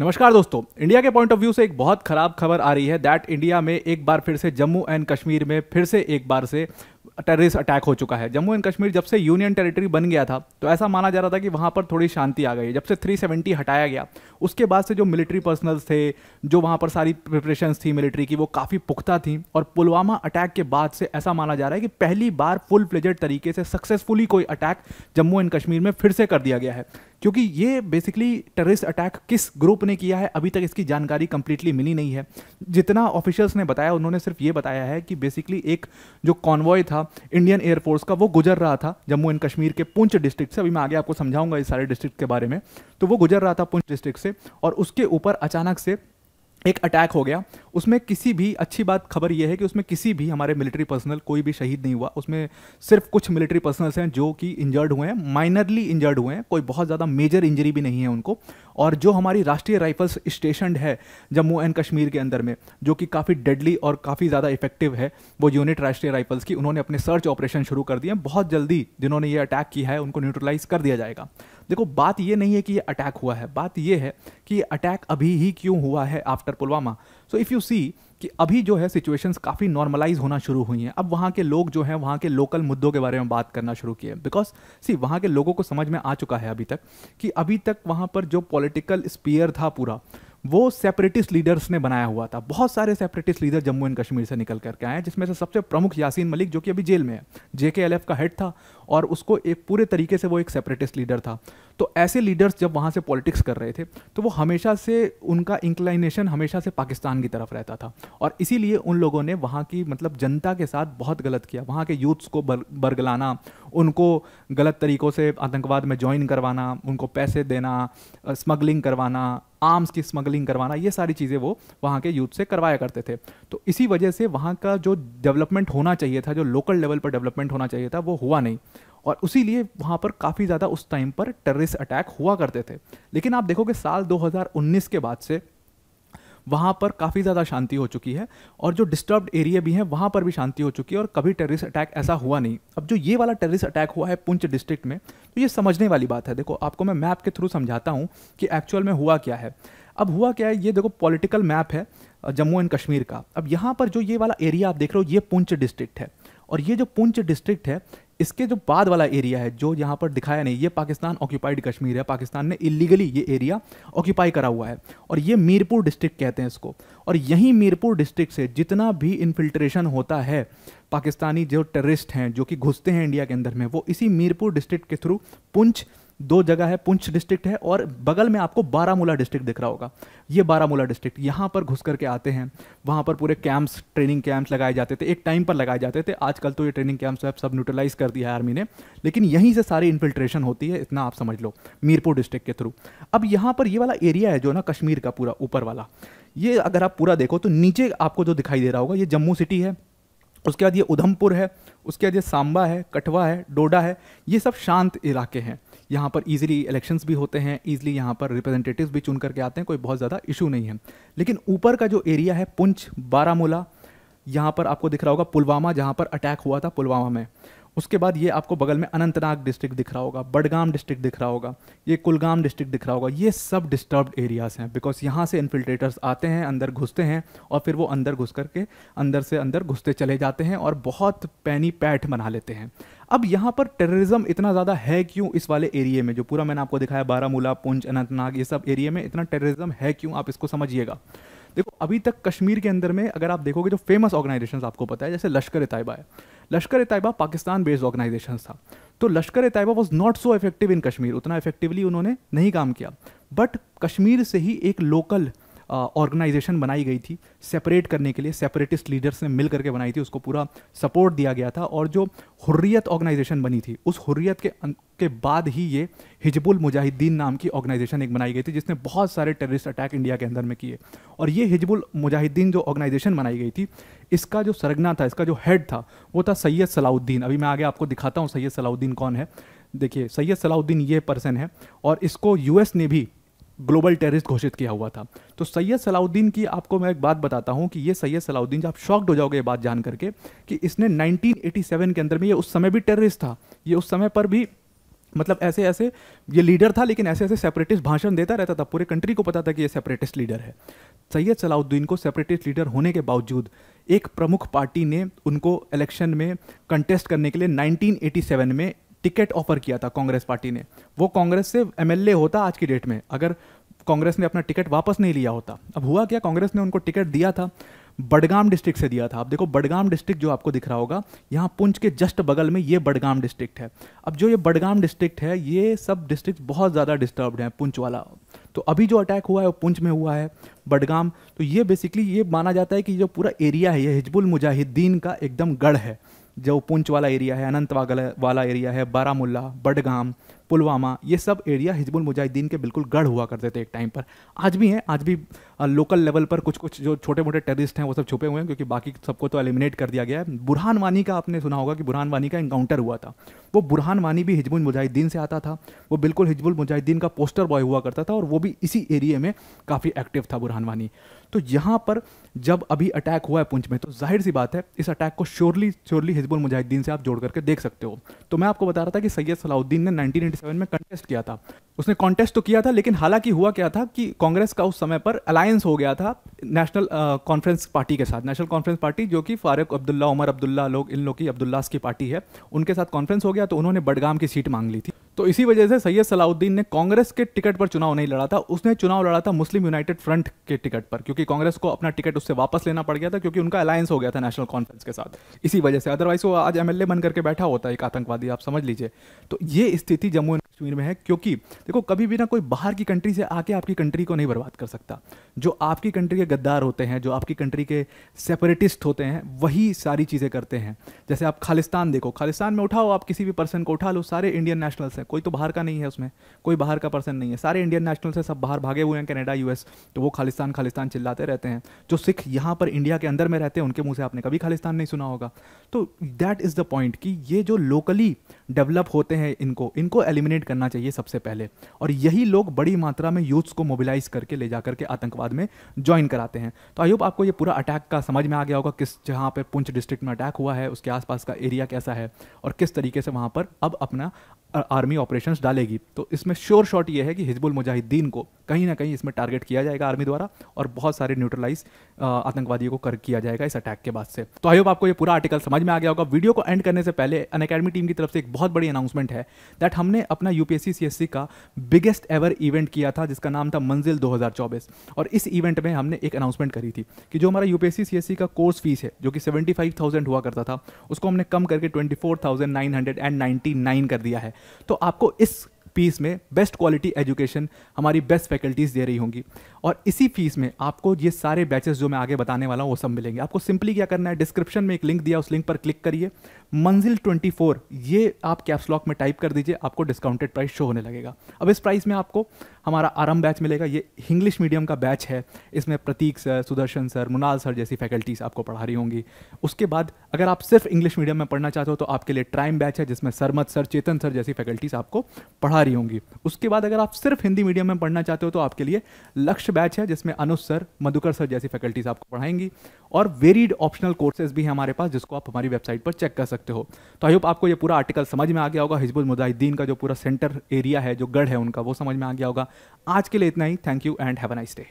नमस्कार दोस्तों इंडिया के पॉइंट ऑफ व्यू से एक बहुत खराब खबर आ रही है दैट इंडिया में एक बार फिर से जम्मू एंड कश्मीर में फिर से एक बार से टेररिस्ट अटैक हो चुका है जम्मू एंड कश्मीर जब से यूनियन टेरिटरी बन गया था तो ऐसा माना जा रहा था कि वहाँ पर थोड़ी शांति आ गई है जब से 370 हटाया गया उसके बाद से जो मिलिट्री पर्सनल्स थे जो वहाँ पर सारी प्रिपरेशन थी मिलिट्री की वो काफ़ी पुख्ता थी और पुलवामा अटैक के बाद से ऐसा माना जा रहा है कि पहली बार फुल फ्लेजेड तरीके से सक्सेसफुली कोई अटैक जम्मू एंड कश्मीर में फिर से कर दिया गया है क्योंकि ये बेसिकली टेररिस्ट अटैक किस ग्रुप ने किया है अभी तक इसकी जानकारी कंप्लीटली मिली नहीं है जितना ऑफिशियल्स ने बताया उन्होंने सिर्फ ये बताया है कि बेसिकली एक जो कॉन्वॉय था इंडियन एयरफोर्स का वो गुजर रहा था जम्मू एंड कश्मीर के पुंछ डिस्ट्रिक्ट से अभी मैं आगे आपको समझाऊंगा इस सारे डिस्ट्रिक्ट के बारे में तो वो गुजर रहा था पुंछ डिस्ट्रिक्ट से और उसके ऊपर अचानक से एक अटैक हो गया उसमें किसी भी अच्छी बात खबर यह है कि उसमें किसी भी हमारे मिलिट्री पर्सनल कोई भी शहीद नहीं हुआ उसमें सिर्फ कुछ मिलिट्री पर्सनल्स हैं जो कि इंजर्ड हुए हैं माइनरली इंजर्ड हुए हैं कोई बहुत ज़्यादा मेजर इंजरी भी नहीं है उनको और जो हमारी राष्ट्रीय राइफल्स स्टेशन है जम्मू एंड कश्मीर के अंदर में जो कि काफ़ी डेडली और काफ़ी ज़्यादा इफेक्टिव है वो यूनिट राष्ट्रीय राइफल्स की उन्होंने अपने सर्च ऑपरेशन शुरू कर दिए बहुत जल्दी जिन्होंने ये अटैक किया है उनको न्यूट्रलाइज कर दिया जाएगा देखो बात ये नहीं है कि ये अटैक हुआ है बात ये है कि ये अटैक अभी ही क्यों हुआ है after Pulwama so if you see कि अभी जो है सिचुएशंस काफ़ी नॉर्मलाइज होना शुरू हुई हैं अब वहाँ के लोग जो हैं वहाँ के लोकल मुद्दों के बारे में बात करना शुरू किए बिकॉज सी वहाँ के लोगों को समझ में आ चुका है अभी तक कि अभी तक वहाँ पर जो पॉलिटिकल स्पीयर था पूरा वो सेपरेटिस्ट लीडर्स ने बनाया हुआ था बहुत सारे separatist leader Jammu and Kashmir से निकल करके आए हैं जिसमें से सबसे प्रमुख यासीन मलिक जो कि अभी जेल में है जे का हेड था और उसको एक पूरे तरीके से वो एक सेपरेटिस्ट लीडर था तो ऐसे लीडर्स जब वहाँ से पॉलिटिक्स कर रहे थे तो वो हमेशा से उनका इंक्लाइनेशन हमेशा से पाकिस्तान की तरफ रहता था और इसीलिए उन लोगों ने वहाँ की मतलब जनता के साथ बहुत गलत किया वहाँ के यूथ्स को बर, बरगलाना उनको गलत तरीक़ों से आतंकवाद में ज्वाइन करवाना उनको पैसे देना स्मगलिंग करवाना आर्म्स की स्मगलिंग करवाना ये सारी चीज़ें वो वहाँ के यूथ से करवाया करते थे तो इसी वजह से वहाँ का जो डेवलपमेंट होना चाहिए था जो लोकल लेवल पर डेवलपमेंट होना चाहिए था वो हुआ नहीं और उसी लिए वहाँ पर काफ़ी ज़्यादा उस टाइम पर टेररिस्ट अटैक हुआ करते थे लेकिन आप देखोगे साल 2019 के बाद से वहाँ पर काफ़ी ज़्यादा शांति हो चुकी है और जो डिस्टर्ब एरिया भी हैं वहाँ पर भी शांति हो चुकी है और कभी टेररिस्ट अटैक ऐसा हुआ नहीं अब जो ये वाला टेररिस्ट अटैक हुआ है पुंछ डिस्ट्रिक्ट में तो ये समझने वाली बात है देखो आपको मैं मैप के थ्रू समझाता हूँ कि एक्चुअल में हुआ क्या है अब हुआ क्या है ये देखो पॉलिटिकल मैप है जम्मू एंड कश्मीर का अब यहाँ पर जो ये वाला एरिया आप देख रहे हो ये पुंछ डिस्ट्रिक्ट है और ये जो पुंछ डिस्ट्रिक्ट है इसके जो बाद वाला एरिया है जो यहाँ पर दिखाया नहीं ये पाकिस्तान ऑक्यूपाइड कश्मीर है पाकिस्तान ने इलीगली ये एरिया ऑक्यूपाई करा हुआ है और ये मीरपुर डिस्ट्रिक्ट कहते हैं इसको और यहीं मीरपुर डिस्ट्रिक्ट से जितना भी इन्फिल्ट्रेशन होता है पाकिस्तानी जो टेररिस्ट हैं जो कि घुसते हैं इंडिया के अंदर में वो इसी मीरपुर डिस्ट्रिक्ट के थ्रू पुंछ दो जगह है पुंछ डिस्ट्रिक्ट है और बगल में आपको बारामूला डिस्ट्रिक्ट दिख रहा होगा ये बारामूला डिस्ट्रिक्ट यहाँ पर घुस करके आते हैं वहाँ पर पूरे कैंप्स ट्रेनिंग कैंप्स लगाए जाते थे एक टाइम पर लगाए जाते थे आजकल तो ये ट्रेनिंग कैंप्स वैप सब न्यूट्रलाइज कर दिया है आर्मी ने लेकिन यहीं से सारी इन्फिल्ट्रेशन होती है इतना आप समझ लो मीरपुर डिस्ट्रिक्ट के थ्रू अब यहाँ पर ये वाला एरिया है जो ना कश्मीर का पूरा ऊपर वाला ये अगर आप पूरा देखो तो नीचे आपको जो दिखाई दे रहा होगा ये जम्मू सिटी है उसके बाद ये उधमपुर है उसके बाद ये सांबा है कठवा है डोडा है ये सब शांत इलाके हैं यहाँ पर ईजिली इलेक्शंस भी होते हैं ईजिली यहाँ पर रिप्रेजेंटेटिव भी चुन करके आते हैं कोई बहुत ज़्यादा इशू नहीं है लेकिन ऊपर का जो एरिया है पुंछ बारामूला यहाँ पर आपको दिख रहा होगा पुलवामा जहाँ पर अटैक हुआ था पुलवामा में उसके बाद ये आपको बगल में अनंतनाग डिस्ट्रिक्ट दिख रहा होगा बडगाम डिस्ट्रिक्ट दिख रहा होगा ये कुलगाम डिस्ट्रिक्ट दिख रहा होगा ये सब डिस्टर्ब एरियाज हैं बिकॉज यहाँ से इन्फिल्ट्रेटर्स आते हैं अंदर घुसते हैं और फिर वो अंदर घुस करके अंदर से अंदर घुसते चले जाते हैं और बहुत पैनी पैठ बना लेते हैं अब यहाँ पर टेररिज्म इतना ज़्यादा है क्यों इस वाले एरिए में जो पूरा मैंने आपको दिखाया बारामूला पुंछ अनंतनाग ये सब एरिए में इतना टेररिज्म है क्यों आप इसको समझिएगा देखो अभी तक कश्मीर के अंदर में अगर आप देखोगे जो फेमस ऑर्गेनाइजेशंस आपको पता है जैसे लश्कर ए तायबा है लश्कर ए तयबा पाकिस्तान बेस्ड ऑर्गेनाइजेशन था तो Lashkar e Taiba was not so effective in Kashmir उतना इफेक्टिवली उन्होंने नहीं काम किया बट कश्मीर से ही एक लोकल ऑर्गेनाइजेशन uh, बनाई गई थी सेपरेट करने के लिए सेपरेटिस्ट लीडर्स ने मिल करके बनाई थी उसको पूरा सपोर्ट दिया गया था और जो हुर्रियत ऑर्गेनाइजेशन बनी थी उस हुर्रियत के अं, के बाद ही ये हिजबुल मुजाहिदीन नाम की ऑर्गेनाइजेशन एक बनाई गई थी जिसने बहुत सारे टेररिस्ट अटैक इंडिया के अंदर में किए और ये हिजबुल मुजाहिदीन जो ऑर्गेनाइजेशन बनाई गई थी इसका जो सरगना था इसका जो हेड था वो था सैयद सलाउद्दीन अभी मैं आगे आपको दिखाता हूँ सैयद सलाउद्दीन कौन है देखिए सैयद सलाउद्दीन ये पर्सन है और इसको यूएस ने भी ग्लोबल टेररिस्ट घोषित किया हुआ था तो सैयद सलाउद्दीन की आपको मैं एक बात बताता हूँ कि ये सैयद सलाउद्दीन आप शॉक्ड हो जाओगे ये बात जान करके कि इसने 1987 के अंदर में ये उस समय भी टेररिस्ट था ये उस समय पर भी मतलब ऐसे ऐसे ये लीडर था लेकिन ऐसे ऐसे सेपरेटिस्ट भाषण देता रहता था पूरे कंट्री को पता था कि ये सेपरेटिस्ट लीडर है सैयद सलाउद्दीन को सेपरेटिस्ट लीडर होने के बावजूद एक प्रमुख पार्टी ने उनको इलेक्शन में कंटेस्ट करने के लिए 1987 में टिकट ऑफर किया था कांग्रेस पार्टी ने वो कांग्रेस से एमएलए होता आज की डेट में अगर कांग्रेस ने अपना टिकट वापस नहीं लिया होता अब हुआ क्या कांग्रेस ने उनको टिकट दिया था बडगाम डिस्ट्रिक्ट से दिया था आप देखो बडगाम डिस्ट्रिक्ट जो आपको दिख रहा होगा यहाँ पुंछ के जस्ट बगल में ये बडगाम डिस्ट्रिक्ट है अब जो ये बडगाम डिस्ट्रिक्ट है ये सब डिस्ट्रिक्ट बहुत ज़्यादा डिस्टर्ब्ड हैं पुंछ वाला तो अभी जो अटैक हुआ है वो पुंछ में हुआ है बडगाम तो ये बेसिकली ये माना जाता है कि जो पूरा एरिया है ये हिजबुल मुजाहिदीन का एकदम गढ़ है जो पुंछ वाला एरिया है अनंत वाला एरिया है बारामूला बडगाम पुलवामा ये सब एरिया हिजबुल मुजाहिदीन के बिल्कुल गढ़ हुआ करते थे एक टाइम पर आज भी हैं आज भी लोकल लेवल पर कुछ कुछ जो छोटे मोटे टेररिस्ट हैं वो सब छुपे हुए हैं क्योंकि बाकी सबको तो एलिमिनेट कर दिया गया है बुरहान वानी का आपने सुना होगा कि बुरहान वानी का इनकाउंटर हुआ था वो बुरहान वानी भी हिजबुल मुजाहिदीन से आता था वो बिल्कुल हिजबुल मुजाहिदीन का पोस्टर बॉय हुआ करता था और वो भी इसी एरिए में काफ़ी एक्टिव था बुरहान वानी तो यहाँ पर जब अभी अटैक हुआ है पुंछ में तो जाहिर सी बात है इस अटैक को श्योरली श्योरली हिजबुल मुजाहिदीन से आप जोड़ करके देख सकते हो तो मैं आपको बता रहा था कि सैयद सलाउद्दीन ने नाइनटीन 1997 में कंटेस्ट किया था उसने कॉन्टेस्ट तो किया था लेकिन हालांकि हुआ क्या था कि कांग्रेस का उस समय पर अलायंस हो गया था नेशनल कॉन्फ्रेंस पार्टी के साथ नेशनल कॉन्फ्रेंस पार्टी जो कि फारूक अब्दुल्ला उमर अब्दुल्ला लोग इन लोग की अब्दुल्लास की पार्टी है उनके साथ कॉन्फ्रेंस हो गया तो उन्होंने बडगाम की सीट मांग ली थी तो इसी वजह से सैयद सलाउद्दीन ने कांग्रेस के टिकट पर चुनाव नहीं लड़ा था उसने चुनाव लड़ा था मुस्लिम यूनाइटेड फ्रंट के टिकट पर क्योंकि कांग्रेस को अपना टिकट उससे वापस लेना पड़ गया था क्योंकि उनका अलायंस हो गया था नेशनल कॉन्फ्रेंस के साथ इसी वजह से अदरवाइज वो आज एमएलए बन करके बैठा होता एक आतंकवादी आप समझ लीजिए तो ये स्थिति जम्मू एंड कश्मीर में है क्योंकि देखो कभी भी ना कोई बाहर की कंट्री से आके आपकी कंट्री को नहीं बर्बाद कर सकता जो आपकी कंट्री के गद्दार होते हैं जो आपकी कंट्री के सेपरेटिस्ट होते हैं वही सारी चीज़ें करते हैं जैसे आप खालिस्तान देखो खालिस्तान में उठाओ आप किसी भी पर्सन को उठा लो सारे इंडियन नेशनल्स हैं कोई तो बाहर का नहीं है उसमें कोई बाहर का पर्सन नहीं है सारे इंडियन नेशनल से सब बाहर भागे हुए हैं कनाडा यूएस तो वो खालिस्तान खालिस्तान चिल्लाते रहते हैं जो सिख यहाँ पर इंडिया के अंदर में रहते हैं उनके मुँह से आपने कभी खालिस्तान नहीं सुना होगा तो दैट इज़ द पॉइंट कि ये जो लोकली डेवलप होते हैं इनको इनको एलिमिनेट करना चाहिए सबसे पहले और यही लोग बड़ी मात्रा में यूथ्स को मोबिलाइज करके ले जा करके आतंकवाद में ज्वाइन कराते हैं तो आयुब आपको ये पूरा अटैक का समझ में आ गया होगा किस जहाँ पर पुंछ डिस्ट्रिक्ट में अटैक हुआ है उसके आसपास का एरिया कैसा है और किस तरीके से वहाँ पर अब अपना आर्मी कहीं ऑपरेशन डालेगी तो इसमें श्योर शॉट ये है कि हिजबुल मुजाहिदीन को कहीं ना कहीं इसमें टारगेट किया जाएगा आर्मी द्वारा और बहुत सारे न्यूट्रलाइज आतंकवादियों को कर किया जाएगा इस अटैक के बाद से तो आई होप आपको ये पूरा आर्टिकल समझ में आ गया होगा वीडियो को एंड करने से पहले अन अकेडमी टीम की तरफ से एक बहुत बड़ी अनाउंसमेंट है दैट हमने अपना यूपीएससी सीएससी का बिगेस्ट एवर इवेंट किया था जिसका नाम था मंजिल दो और इस इवेंट में हमने एक अनाउंसमेंट करी थी कि जो हमारा यूपीएससी सीएससी का कोर्स फीस है जो कि सेवेंटी हुआ करता था उसको हमने कम करके ट्वेंटी कर दिया है तो आपको इस फीस में बेस्ट क्वालिटी एजुकेशन हमारी बेस्ट फैकल्टीज़ दे रही होंगी और इसी फीस में आपको ये सारे बैचेस जो मैं आगे बताने वाला हूँ वो सब मिलेंगे आपको सिंपली क्या करना है डिस्क्रिप्शन में एक लिंक दिया उस लिंक पर क्लिक करिए मंजिल 24 ये आप लॉक में टाइप कर दीजिए आपको डिस्काउंटेड प्राइस शो होने लगेगा अब इस प्राइस में आपको हमारा आराम बैच मिलेगा ये इंग्लिश मीडियम का बैच है इसमें Pratik sir Sudarshan sir Munal sir जैसी फैकल्टीज़ आपको पढ़ा रही होंगी उसके बाद अगर आप सिर्फ इंग्लिश मीडियम में पढ़ना चाहते हो तो आपके लिए ट्राइम बैच है जिसमें सरमत सर चेतन सर जैसी फैकल्टीज़ आपको पढ़ा जारी होंगी उसके बाद अगर आप सिर्फ हिंदी मीडियम में पढ़ना चाहते हो तो आपके लिए लक्ष्य बैच है जिसमें अनुज सर मधुकर सर जैसी फैकल्टीज आपको पढ़ाएंगी और वेरीड ऑप्शनल कोर्सेज भी हैं हमारे पास जिसको आप हमारी वेबसाइट पर चेक कर सकते हो तो आई होप आपको ये पूरा आर्टिकल समझ में आ गया होगा हिजबुल मुजाहिदीन का जो पूरा सेंटर एरिया है जो गढ़ है उनका वो समझ में आ गया होगा आज के लिए इतना ही thank you and have a nice day